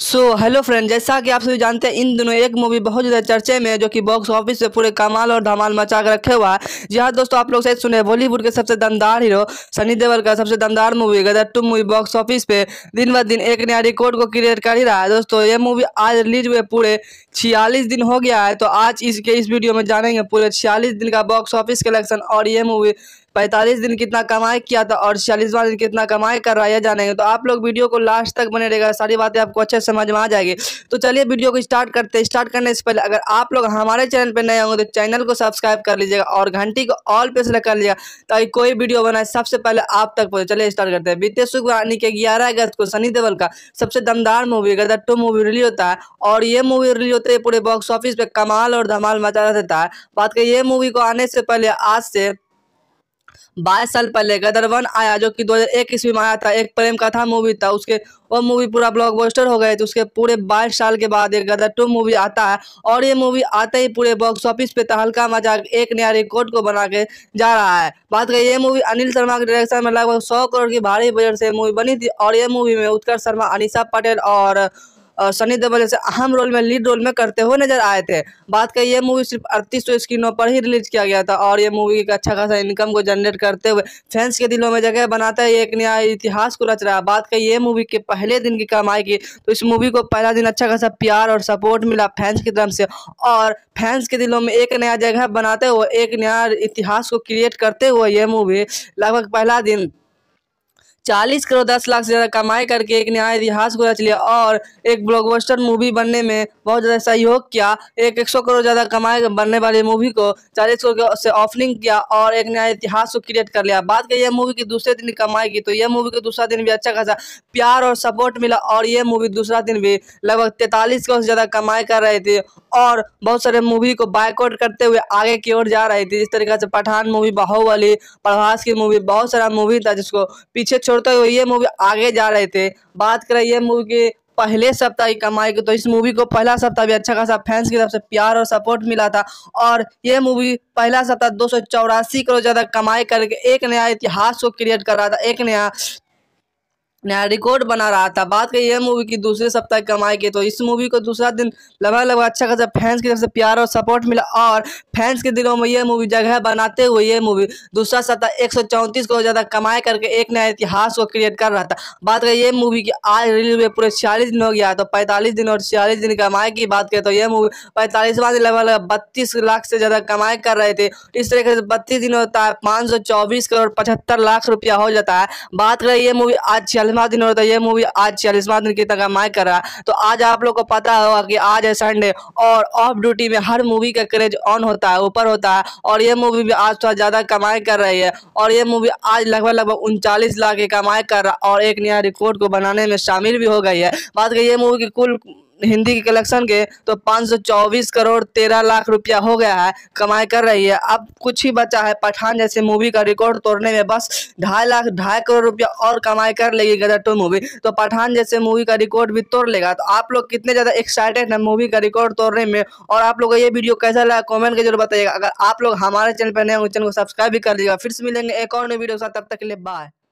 so hello friend जैसा कि आप सभी जानते हैं इन दिनों एक मूवी बहुत ज़्यादा चर्चे में जो कि बॉक्स ऑफिस पे पूरे कमाल और धमाल मचा कर रखे हुआ है जी हाँ दोस्तों आप लोग शायद सुने बॉलीवुड के सबसे दमदार हीरो सनी देवल का सबसे दमदार movie Gadar two movie box office पे दिन ब दिन एक नया रिकॉर्ड को क्रिएट कर ही रहा है दोस्तों ये मूवी आज रिलीज हुए पूरे छियालीस दिन हो गया है तो आज इसके इस वीडियो में जानेंगे पूरे छियालीस दिन का बॉक्स ऑफिस कलेक्शन और ये मूवी पैंतालीस दिन कितना कमाई किया था और छियालीसवां दिन कितना कमाई कर रहा है जानेंगे तो आप लोग वीडियो को लास्ट तक बने रहेगा सारी बातें आपको अच्छे समझ में आ जाएगी तो चलिए वीडियो को स्टार्ट करते हैं स्टार्ट करने से पहले अगर आप लोग हमारे चैनल पर नए होंगे तो चैनल को सब्सक्राइब कर लीजिएगा और घंटी को ऑल पे सेलेक्ट कर लीजिएगा ताकि कोई वीडियो बनाए सबसे पहले आप तक पहुँचे चलिए स्टार्ट करते हैं बीते सुख यानी कि ग्यारह अगस्त को सनी देवल का सबसे दमदार movie Gadar two movie release होता है और ये मूवी रिलीज होते पूरे बॉक्स ऑफिस पे कमाल और धमाल मचा देता है बात करिए ये मूवी को आने से पहले आज से बाईस साल पहले गदर वन आया जो कि 2001 ईस्वी में आया था एक प्रेम कथा मूवी था उसके वो मूवी पूरा ब्लॉकबस्टर हो गए थे उसके पूरे बाईस साल के बाद एक गदर टू मूवी आता है और ये मूवी आते ही पूरे बॉक्स ऑफिस पे तहलका मजाक एक नया रिकॉर्ड को बना के जा रहा है बात करें ये मूवी अनिल शर्मा के डायरेक्शन में लगभग सौ करोड़ की भारी बजट से मूवी बनी थी और ये मूवी में उत्कर्ष शर्मा अनिशा पटेल और और सनी देवल जैसे अहम रोल में लीड रोल में करते हुए नजर आए थे बात कही ये मूवी सिर्फ अड़तीस सौ स्क्रीनों पर ही रिलीज किया गया था और ये मूवी एक अच्छा खासा इनकम को जनरेट करते हुए फैंस के दिलों में जगह बनाता है एक नया इतिहास को रच रहा है बात कही ये मूवी के पहले दिन की कमाई की तो इस मूवी को पहला दिन अच्छा खासा प्यार और सपोर्ट मिला फैंस की तरफ से और फैंस के दिलों में एक नया जगह बनाते हुए एक नया इतिहास को क्रिएट करते हुए यह मूवी लगभग पहला दिन चालीस करोड़ दस लाख से ज़्यादा कमाई करके एक नया इतिहास को रच लिया और एक ब्लॉकबस्टर मूवी बनने में बहुत ज़्यादा सहयोग किया एक एक सौ करोड़ ज़्यादा कमाई बनने वाली मूवी को चालीस करोड़ से ऑफनिंग किया और एक नया इतिहास को क्रिएट कर लिया बात करिए मूवी की दूसरे दिन कमाई की तो यह मूवी को दूसरा दिन भी अच्छा खासा प्यार और सपोर्ट मिला और यह मूवी दूसरा दिन भी लगभग तैतालीस करोड़ से ज़्यादा कमाई कर रही थी और बहुत सारे मूवी को बाइकआउट करते हुए आगे की ओर जा रही थी जिस तरीके से पठान मूवी बाहुबली प्रभास की मूवी बहुत सारा मूवी था जिसको पीछे छोड़ छोड़ते हुए ये मूवी आगे जा रहे थे बात करें ये मूवी के पहले सप्ताह की कमाई की तो इस मूवी को पहला सप्ताह भी अच्छा खासा फैंस की तरफ से प्यार और सपोर्ट मिला था और यह मूवी पहला सप्ताह दो करोड़ ज़्यादा कमाई करके एक नया इतिहास को क्रिएट कर रहा था एक नया नया रिकॉर्ड बना रहा था बात कही यह मूवी की दूसरे सप्ताह कमाई की तो इस मूवी को दूसरा दिन लगभग लगभग अच्छा खासा फैंस की तरफ से प्यार और सपोर्ट मिला और फैंस के दिलों में यह मूवी जगह बनाते हुए यह मूवी दूसरा सप्ताह एक करोड़ ज़्यादा कमाई करके एक नया इतिहास को क्रिएट कर रहा था बात करें यह मूवी की आज रिलीज हुए पूरे छियालीस दिन हो गया तो पैंतालीस दिन और छियालीस दिन कमाई की बात करें तो यह मूवी पैंतालीसवा दिन लगभग लगभग बत्तीस लाख से ज़्यादा कमाई कर रहे थे इस तरीके से बत्तीस दिन होता है पाँच करोड़ पचहत्तर लाख रुपया हो जाता है बात करें यह मूवी आज छियालीस चालीसवा दिन होता है ये मूवी आज चालीसवा दिन की तरह तकमाई कर रहा है तो आज आप लोग को पता होगा कि आज है संडे और ऑफ ड्यूटी में हर मूवी का क्रेज ऑन होता है ऊपर होता है और ये मूवी भी आज थोड़ा ज़्यादा कमाई कर रही है और ये मूवी आज लगभग लगभग उनचालीस लाख की कमाई कर रहा और एक नया रिकॉर्ड को बनाने में शामिल भी हो गई है बात करिए मूवी की कुल हिंदी के कलेक्शन के तो 524 करोड़ 13 लाख रुपया हो गया है कमाई कर रही है अब कुछ ही बचा है पठान जैसे मूवी का रिकॉर्ड तोड़ने में बस ढाई लाख ढाई करोड़ रुपया और कमाई कर लेगी गदर टू मूवी तो पठान जैसे मूवी का रिकॉर्ड भी तोड़ लेगा तो आप लोग कितने ज़्यादा एक्साइटेड हैं मूवी का रिकॉर्ड तोड़ने में और आप लोग ये वीडियो कैसा लगा कॉमेंट के जरूर बताइएगा अगर आप लोग हमारे चैनल पर नए चैनल को सब्सक्राइब भी कर दीजिएगा फिर से मिलेंगे एक और नई वीडियो के साथ तब तक के लिए बाय